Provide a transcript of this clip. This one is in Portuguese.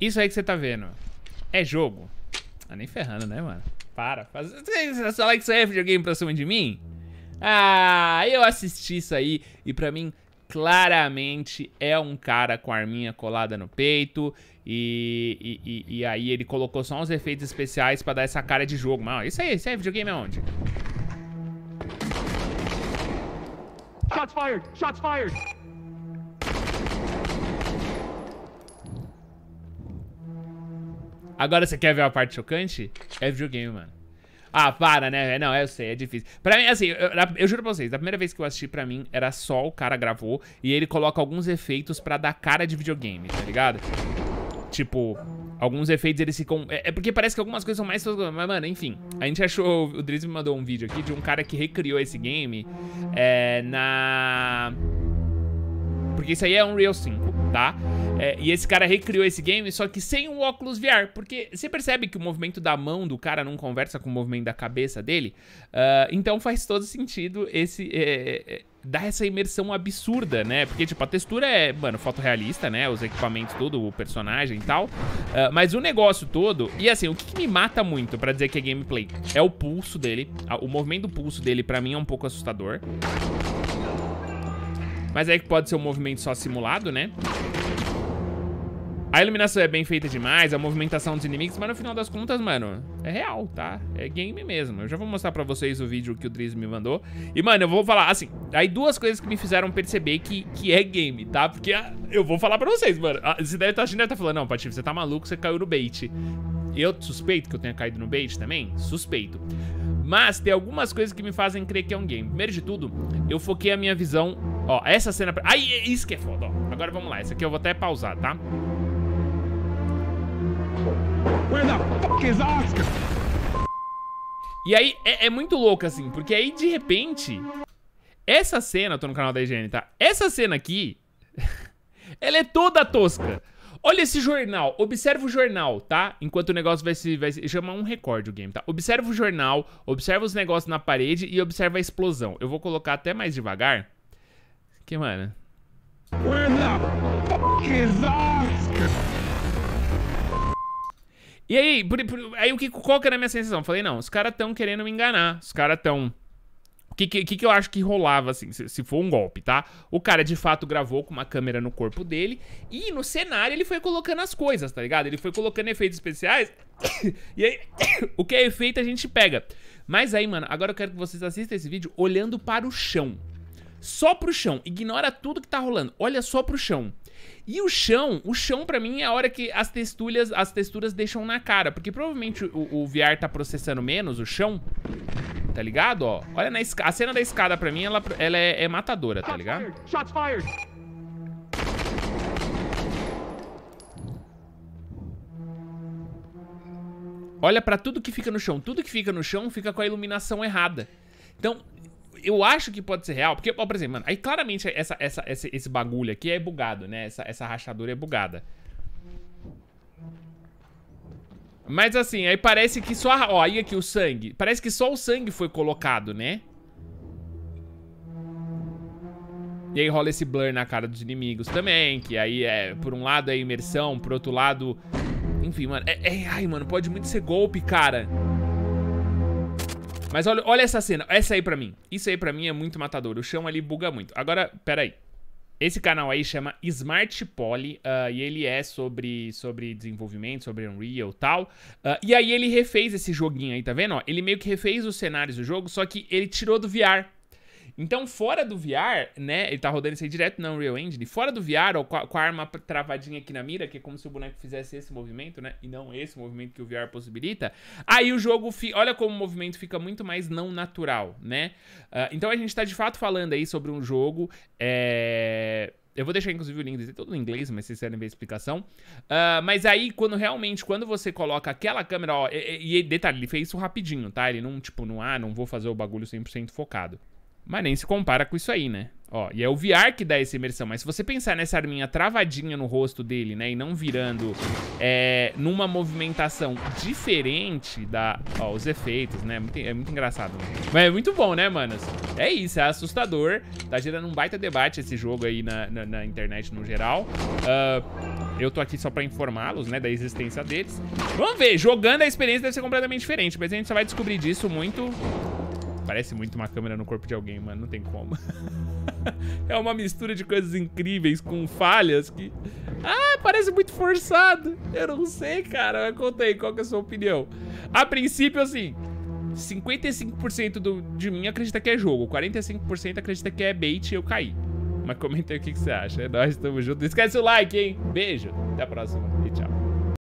Isso aí que você tá vendo é jogo. Ah, nem ferrando, né, mano? Para. Só Você isso aí é videogame pra cima de mim? Ah, eu assisti isso aí e pra mim claramente é um cara com a arminha colada no peito e, e, e, e aí ele colocou só uns efeitos especiais pra dar essa cara de jogo. Mas ó, isso aí, isso aí, é videogame aonde? onde? Shots fired! Shots fired! Agora você quer ver a parte chocante? É videogame, mano. Ah, para, né? Não, eu sei, é difícil. Pra mim, assim, eu, eu, juro pra vocês, da primeira vez que eu assisti, pra mim, era só o cara gravou e ele coloca alguns efeitos pra dar cara de videogame, tá ligado? Tipo, alguns efeitos eles ficam... É, é porque parece que algumas coisas são mais... Mas, mano, enfim. A gente achou... O Driz me mandou um vídeo aqui de um cara que recriou esse game é, na... Porque isso aí é Unreal 5, tá? É, e esse cara recriou esse game, só que sem um óculos VR. Porque você percebe que o movimento da mão do cara não conversa com o movimento da cabeça dele? Uh, então faz todo sentido esse... É, é, é essa imersão absurda, né? Porque, tipo, a textura é, mano, fotorrealista, né? Os equipamentos, tudo, o personagem e tal. Uh, mas o negócio todo... E, assim, o que, que me mata muito pra dizer que é gameplay? É o pulso dele. Ah, o movimento do pulso dele, pra mim, é um pouco assustador. Mas aí é que pode ser um movimento só simulado, né? A iluminação é bem feita demais, a movimentação dos inimigos, mas no final das contas, mano, é real, tá? É game mesmo. Eu já vou mostrar pra vocês o vídeo que o Driz me mandou. E, mano, eu vou falar, assim, aí duas coisas que me fizeram perceber que, que é game, tá? Porque ah, eu vou falar pra vocês, mano. Ah, você deve estar tá, achando, tá falando, não, Patife, você tá maluco, você caiu no bait. Eu suspeito que eu tenha caído no bait também? Suspeito. Mas tem algumas coisas que me fazem crer que é um game. Primeiro de tudo, eu foquei a minha visão Ó, essa cena... Ai, é, isso que é foda, ó. Agora vamos lá. Essa aqui eu vou até pausar, tá? Where the fuck is Oscar? E aí, é, é muito louco, assim, porque aí, de repente, essa cena, eu tô no canal da IGN, tá? Essa cena aqui, ela é toda tosca. Olha esse jornal, observa o jornal, tá? Enquanto o negócio vai se... Vai se chama um recorde o game, tá? Observa o jornal, observa os negócios na parede e observa a explosão. Eu vou colocar até mais devagar mano. E aí, por, por, aí o que, qual que era a minha sensação? Falei, não, os caras estão querendo me enganar. Os caras estão. O que, que, que eu acho que rolava, assim, se, se, for um golpe, tá? O cara de fato gravou com uma câmera no corpo dele e no cenário ele foi colocando as coisas, tá ligado? Ele foi colocando efeitos especiais e aí o que é efeito a gente pega. Mas aí, mano, agora eu quero que vocês assistam esse vídeo olhando para o chão só pro chão. Ignora tudo que tá rolando. Olha só pro chão. E o chão, o chão para mim é a hora que as texturas, as texturas deixam na cara, porque provavelmente o, o VR tá processando menos o chão. Tá ligado, ó? Olha na a cena da escada pra mim, ela, ela é, é matadora, tá ligado? Shots fired. Shots fired. Olha para tudo que fica no chão. Tudo que fica no chão fica com a iluminação errada. Então, eu acho que pode ser real, porque, por exemplo, mano, aí claramente essa, essa, esse, esse bagulho aqui é bugado, né? Essa, essa rachadura é bugada. Mas assim, aí parece que só... Ó, aí aqui o sangue. Parece que só o sangue foi colocado, né? E aí rola esse blur na cara dos inimigos também, que aí é... Por um lado é imersão, por outro lado... Enfim, mano... É, é ai, mano, pode muito ser golpe, cara. Mas olha, olha essa cena. Essa aí pra mim. Isso aí pra mim é muito matador. O chão ali buga muito. Agora, pera aí. Esse canal aí chama Smart Poly uh, e ele é sobre, sobre desenvolvimento, sobre Unreal e tal. Uh, e aí ele refez esse joguinho aí, tá vendo? Ó, ele meio que refez os cenários do jogo, só que ele tirou do VR. Então, fora do VR, né? Ele tá rodando isso aí direto no Unreal Engine. Fora do VR, ou com a, com a arma travadinha aqui na mira, que é como se o boneco fizesse esse movimento, né? E não esse movimento que o VR possibilita. Aí o jogo, fi, olha como o movimento fica muito mais não natural, né? Uh, então a gente tá de fato falando aí sobre um jogo. É... Eu vou deixar, inclusive, o link, dizer todo em inglês, mas vocês querem ver a explicação. Uh, mas aí, quando realmente, quando você coloca aquela câmera, ó, e, e, detalhe, ele fez isso rapidinho, tá? Ele não, tipo, não, ah, não vou fazer o bagulho 100% focado. Mas nem se compara com isso aí, né? Ó, e é o VR que dá essa imersão. Mas se você pensar nessa arminha travadinha no rosto dele, né? E não virando é, numa movimentação diferente da... Ó, os efeitos, né? Muito, é muito engraçado. Né? Mas é muito bom, né, manos? É isso, é assustador. Tá gerando um baita debate esse jogo aí na, na, na internet no geral. Uh, eu tô aqui só pra informá-los, né? Da existência deles. Vamos ver. Jogando a experiência deve ser completamente diferente. Mas a gente só vai descobrir disso muito parece muito uma câmera no corpo de alguém, mano. Não tem como. é uma mistura de coisas incríveis com falhas que... Ah, parece muito forçado. Eu não sei, cara. conta aí, qual que é a sua opinião? A princípio, assim... 55% do, de mim acredita que é jogo, 45% acredita que é bait e eu caí. Mas comenta aí o que, que você acha. É nóis, tamo junto. esquece o like, hein? Beijo, até a próxima e tchau.